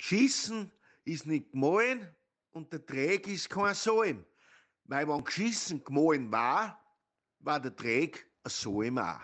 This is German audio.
Geschissen ist nicht gemahlen und der Träg ist kein Salm. Weil wenn geschissen gemahlen war, war der Träg ein Salm auch.